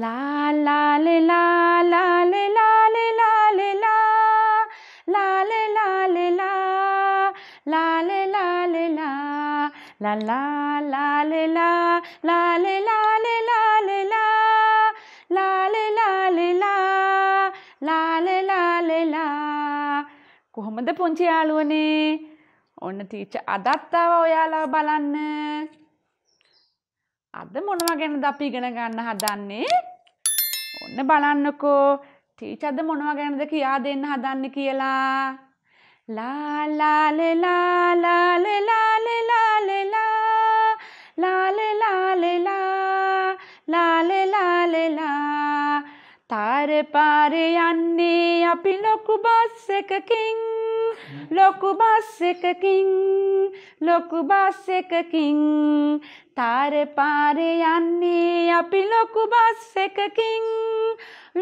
La la le la la le la le la le la la le la le la la le la le la la la la le la la le la le la le la la le la le la la le la le la කොහොමද පුංචි යාළුවනේ ඔන්න teacher අදත් ආවා ඔයාලා බලන්න අද මොනවා ගැනද අපි ඉගෙන ගන්න හදන්නේ? ඔන්න බලන්නකෝ. ටීචර්ද මොනවා ගැනද කියා දෙන්න හදන්නේ කියලා. ලා ලා ලා ලා ලා ලා ලා ලා ලා ලා ලා ලා ලා ලා තාර පාරේ යන්නේ අපි ලොකු බස් එකකින් ලොකු බස් එකකින් ලොකු බස් එකකින් තාර පාරේ යන්නේ අපි ලොකු බස් එකකින්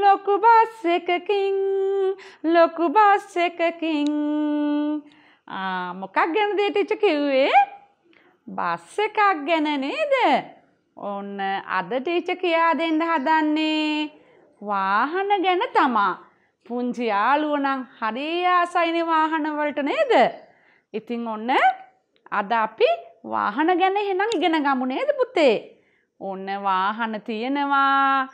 ලොකු බස් එකකින් ලොකු බස් එකකින් ආ මොකක් ගැනද ටීචර් කිව්වේ බස් එකක් ගැන නේද ඔන්න අද ටීචර් කියා දෙන්න හදන්නේ වාහන ගැන තමා පුංචි යාළුවනම් හරි ආසයිනේ වාහන වලට නේද? ඉතින් ඔන්න අද අපි වාහන ගැන එහෙනම් ඉගෙන ගමු නේද පුතේ? ඔන්න වාහන තියෙනවා.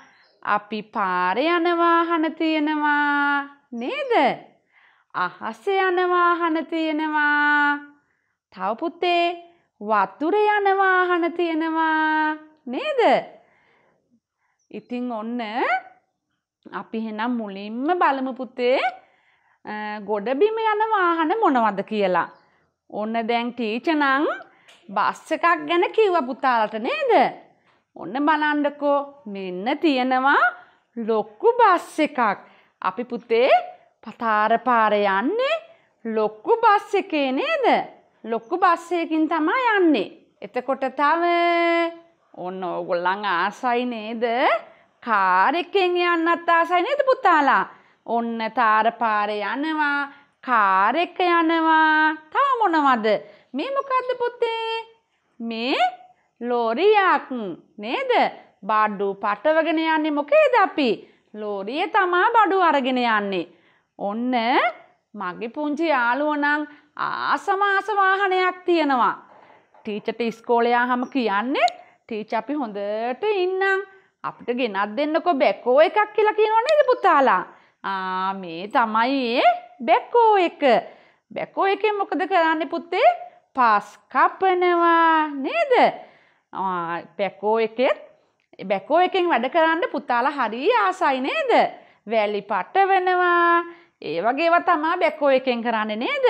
අපි පාරේ යන වාහන තියෙනවා නේද? අහසේ යන වාහන තියෙනවා. තව පුතේ වතුරේ යන වාහන තියෙනවා නේද? ඉතින් ඔන්න අපි හෙනම් මුලින්ම බලමු පුතේ ගොඩබිම යන වාහන මොනවද කියලා. ඔන්න දැන් ටීචනං බස් එකක් ගැන කිව්ව පුතාලට නේද? ඔන්න බලන්නකෝ මෙන්න තියෙනවා ලොක්කු බස් එකක්. අපි පුතේ පතාර පාරේ යන්නේ ලොක්කු බස් එකේ නේද? ලොක්කු බස් එකකින් තමයි යන්නේ. එතකොට තව ඔන්න ඕගොල්ලන් ආසයි නේද? කාරෙකෙන් යන්නත් ආසයි නේද පුතාලා? ඔන්න තාර පාරේ යනවා, කාරෙක යනවා. තව මොනවද? මේ මොකද්ද පුතේ? මේ ලෝරියක් නේද? බඩු පටවගෙන යන්නේ මොකේද අපි? ලෝරිය තමා බඩු අරගෙන යන්නේ. ඔන්න මගේ පුංචි යාළුවා නම් ආසමාස වාහනයක් තියෙනවා. ටීචර්ට ඉස්කෝලේ යහම කියන්නේ ටීචර් අපි හොඳට ඉන්නම් අපිට ගෙනත් දෙන්නකො බැක්කෝ එකක් කියලා කියනවා නේද පුතාලා ආ මේ තමයි ඒ බැක්කෝ එක බැකෝ එකෙන් මොකද කරන්නේ පුතේ පාස් කපනවා නේද බැකෝ එකෙත් බැකෝ එකෙන් වැඩ කරන්න පුතාලා හරි ආසයි නේද වැලි පටවනවා ඒ වගේව තමා බැකෝ එකෙන් කරන්නේ නේද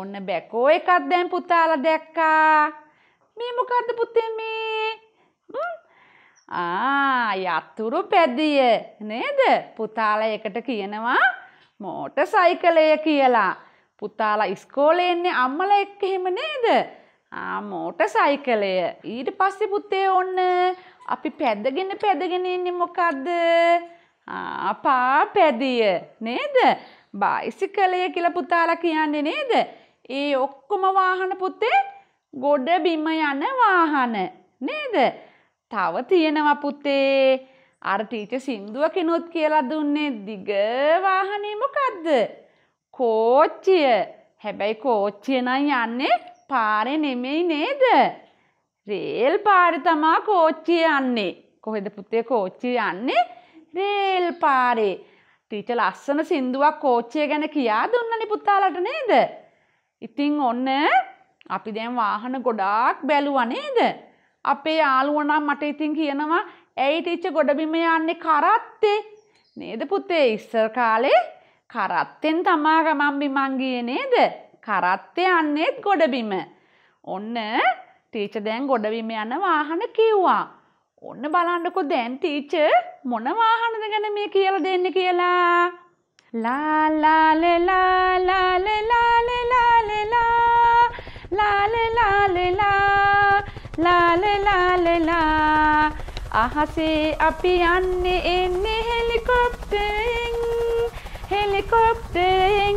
ඔන්න බැකෝ එකක් දැන් පුතාලා දැක්කා මේ මොකද්ද පුතේ මේ යත්තුරු පැදිය නේද පුතාල එකට කියනවා මෝට සයිකලය කියලා. පුතාලා ඉස්කෝලේ එන්නේ අම්මල එක්ක එහෙම නේද? ආ මෝට සයිකලය. ඊට පස්සේ පුතේ ඔන්න අපි පැදගෙන පැදගෙන ඉන්නේ මොකද්ද? ආ පා පැදිය නේද? බයිසිකලය කියලා පුතාලා කියන්නේ නේද? ඒ ඔක්කොම වාහන පුතේ ගොඩ බිම යන වාහන නේද? තව තියෙනවා පුතේ අර ටීච සින්දුව කෙනුත් කියලා දුන්නේ දිග වාහනේ මොකද්ද? කෝච්චිය. හැබැයි කෝච්චිය නම් යන්නේ පාරේ නෙමෙයි නේද? රේල් පාරේ තමා කෝච්චිය යන්නේ. කොහෙද පුතේ කෝච්චිය යන්නේ? රේල් පාරේ. ටීච ලස්සන සින්දුවක් කෝච්චිය ගැන කියා දුන්නනේ පුතාලට නේද? ඉතින් ඔන්න අපි දැන් වාහන ගොඩාක් බැලුවා නේද? අපේ යාළුවනම් මට ඉතින් කියනවා ඇයි ටීචර් ගොඩබිම යන්නේ කරත්තේ නේද පුතේ ඉස්සර කාලේ කරත්තෙන් තමා ගමන් බිමන් ගියේ නේද කරත්තේ යන්නේත් ගොඩබිම ඔන්න ටීචර් දැන් ගොඩබිම යන වාහන කිව්වා ඔන්න බලන්නකො දැන් ටීච මොන වාහනද ගැන මේ කියලා දෙන්න කියලා ලාලාලලාලාලලා ලාලලා අහසේ අපි යන්නේ එන්නේ හෙලිකොප්ටරෙන් හෙලිකොප්ටරෙන්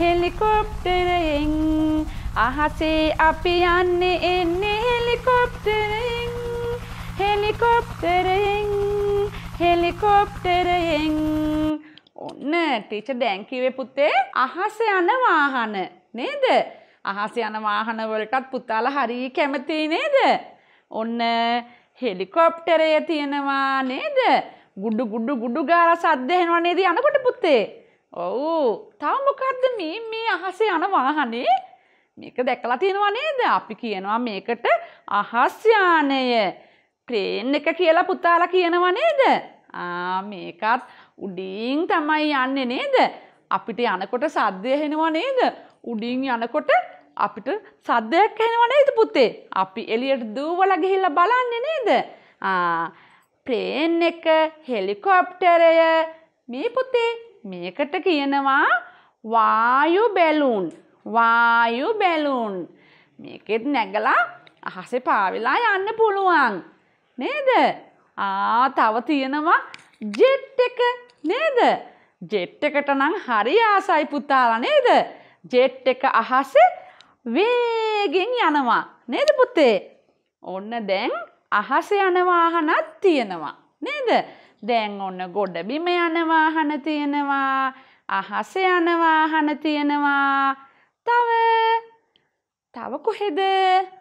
හෙලිකොප්ටරෙන් අහසේ අපි යන්නේ එන්නේ හෙලිකොප්ටරෙන් හෙලිකොප්ටරෙන් හෙලිකොප්ටරෙන් ඔන්න ටීචර් දැන් කිව්වේ පුතේ අහස යන වාහන නේද අහස යන වාහන වලටත් පුතාලා හරිය කැමති නේද ඔන්න හෙලිකොප්ටරය තියෙනවා නේද ගුඩු ගුඩු ගුඩු ගාල සද්ද හෙනවා නේද යනකොට පුත්තේ ඔවු තව මොකක්ද මේ මේ අහසේ යන වාහනේ මේක දැකලා තියෙනවා නේද අපි කියනවා මේකට අහස්යානය ප්ලේන් එක කියලා පුතාලා කියනවා නේද මේකත් උඩින් තමයි යන්නේ නේද අපිට යනකොට සද්දය හෙනවා නේද උඩින් යනකොට අපිට සද්දයක් ඇහෙනවනේ ඉත පුතේ. අපි එළියට දූවලා ගිහිල්ලා බලන්නේ නේද? ආ ප්ලේන් එක, හෙලිකොප්ටරය මේ පුතේ මේකට කියනවා වායු බැලූන්. වායු බැලූන්. මේකෙත් නැගලා අහසේ පාවිලා යන්න පුළුවන්. නේද? ආ තව තියෙනවා ජෙට් එක නේද? ජෙට් එකට නම් හරි ආසයි පුතාලා නේද? ජෙට් එක අහසේ වේගෙන් යනවා නේද පුතේ? ඔන්න දැන් අහස යන වාහනක් තියෙනවා නේද? දැන් ඔන්න ගොඩ බිම යන වාහන තියෙනවා, අහස යන වාහන තියෙනවා. තව තව කොහෙද?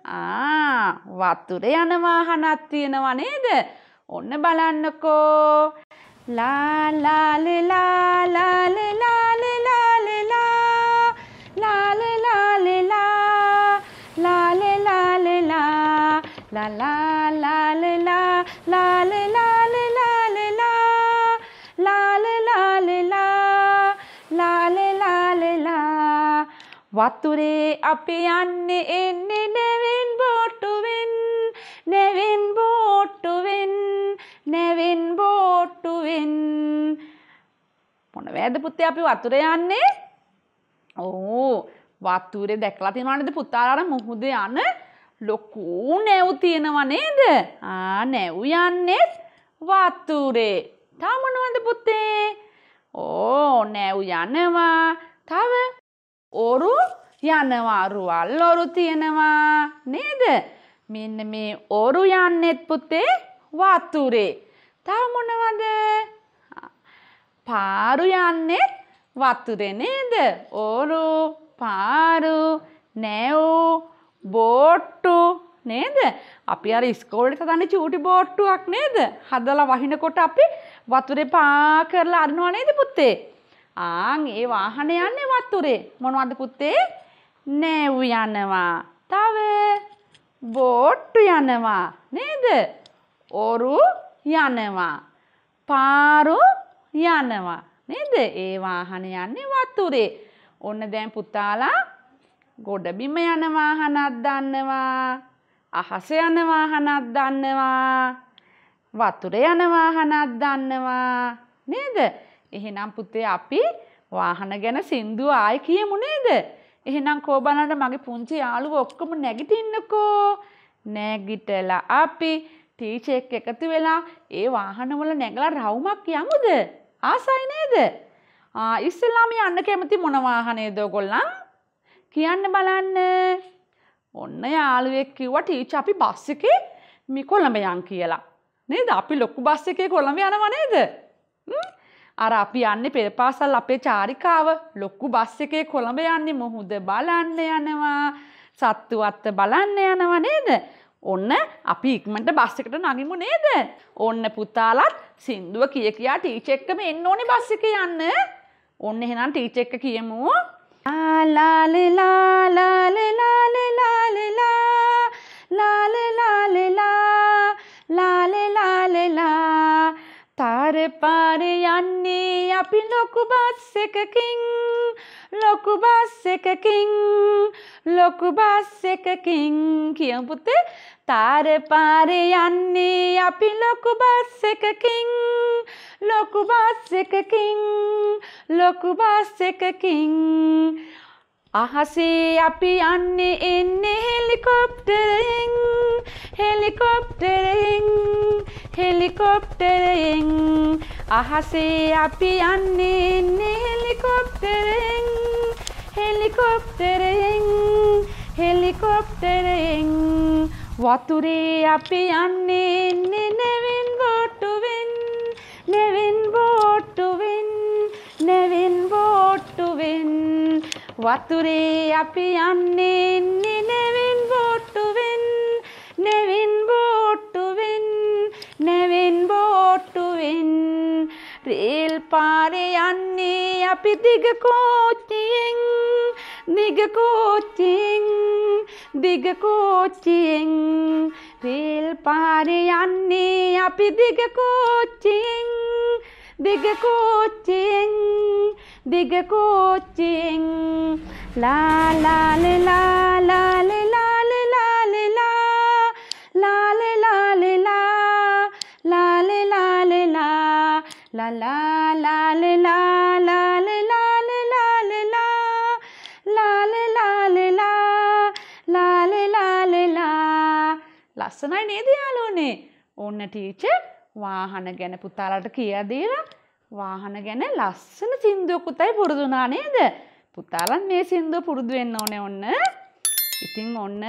ආ වතුර යන වාහනක් තියෙනවා නේද? ඔන්න බලන්නකෝ. ලා ලා ලා ලා ලා la la la la la la la la වතුරේ අපි යන්නේ එන්නේ නැවෙන් බෝට්ටුවෙන් නැවෙන් බෝට්ටුවෙන් නැවෙන් බෝට්ටුවෙන් මොන වේද පුතේ අපි වතුරේ යන්නේ ඕ වතුරේ දැකලා තියෙනවද පුතාලා මුහුදේ යන ලොකූ නැව් තියෙනව නේද? ආ නැව් යන්නේ වතුරේ. තා මොනවද පුතේ? ඕ නැව් යනවා. තව ඔරු යනවා. රුවල් ඔරු තියෙනවා නේද? මෙන්න මේ ඔරු යන්නේත් පුතේ වතුරේ. තව මොනවද? පාරු යන්නේ වතුරේ නේද? ඕරු පාරු නැව් බෝට්ටු නේද අපි අර ස්කෝල්ට සදන්න චූටි බෝට්ටුවක් නේද හදලා වහිනකොට අපි වතුරේ පා කරලා අරනවා නේද පුත්තේ ආන් ඒ වාහන යන්නේ වතුරේ මොනවද පුත්තේ නැව් යනවා තව බෝට්ටු යනවා නේද ඔරු යනවා පාරු යනවා නේද ඒ වාහන යන්නේ වතුරේ ඔන්න දැන් පුතාලා ගොඩබිම යනවා හනක් දන්නවා අහස යනවා හනක් දන්නවා වතුර යනවා හනක් දන්නවා නේද එහෙනම් පුතේ අපි වාහන ගැන සින්දුව ආයි කියමු නේද එහෙනම් කෝ බලන්න මගේ පුංචි යාළුවෝ ඔක්කොම නැගිටින්නකෝ නැගිටලා අපි ටීචර් එක්ක එකතු වෙලා ඒ වාහනවල නැගලා රවුමක් යමුද ආසයි නේද ආ ඉස්සෙල්ලාම යන්න කැමති මොන වාහනේද ඔයගොල්ලන් කියන්න බලන්න. ඔන්න යාළුවෙක් කිව්ව ටීච අපි බස් එකේ මි කොළඹ යන් කියලා. නේද? අපි ලොකු බස් එකේ කොළඹ යනවා නේද? අර අපි යන්නේ පෙරපාසල් අපේ චාරිකාව ලොකු බස් එකේ කොළඹ යන්නේ මොහුද බලන්න යනවා සත්තුවත්ත බලන්න යනවා නේද ඔන්න අපි ඉක්මට බස් එකට නගිමු නේද ඔන්න පුතාලත් සින්දුව කිය කියා ටීචෙක්කම එන්න ඕනේ බස් එක යන්න ඔන්න එහෙනම් ටීචෙක්ක කියමු लाल लाल लाल लाल लाल ला लाल लाल ला लाल लाल ලා පාර පාර යන්නේ අපි ලොකු බස් එකකින් ලොකු බස් එකකින් ලොකු බස් එකකින් කියමු පුතේ පාර පාර යන්නේ අපි ලොකු බස් එකකින් ලොකු බස් එකකින් ලොකු බස් එකකින් අහසේ අපි යන්නේ එන්නේ හෙලිකොප්ටරෙන් හෙලිකොප්ටරෙන් හෙලිකොප්ටරෙන් අහසේ අපි යන්නේ එන්නේ හෙලිකොප්ටරෙන් හෙලිකොප්ටරෙන් හෙලිකොප්ටරෙන් වතුරේ අපි යන්නේ එන්නේ නෙවෙන් බෝට්ටුවෙන් නෙවෙන් නැවෙන් බෝට්ටුවෙන් වතුරේ අපි යන්නේ නැවෙන් බෝට්ටුවෙන් නැවෙන් බෝට්ටුවෙන් නැවෙන් බෝට්ටුවෙන් රේල් පාරේ යන්නේ අපි දිග කෝච්චියෙන් දිග කෝච්චියෙන් දිග කෝච්චියෙන් රේල් පාරේ යන්නේ අපි දිග කෝච්චියෙන් දිගකෝච්චියෙන් දිගකෝච්චියෙන් ලස්සනයි නේද යාළුවනේ ඔන්න ටීචර් වාහන ගැන පුතාලට කියලා දීලා වාහන ගැන ලස්සන සින්දුවකුතයි පුරුදු වුණා නේද? පුතාලන් මේ සින්දුව පුරුදු වෙන්න ඕනේ ඔන්න. ඉතින් ඔන්න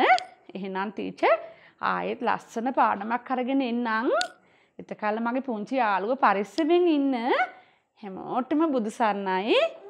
එහෙනම් ටීචර් ආයෙත් ලස්සන පාඩමක් අරගෙන එන්නම්. එතකල් මගේ පුංචි යාළුව පරිස්සමෙන් ඉන්න. හැමෝටම බුදු සරණයි.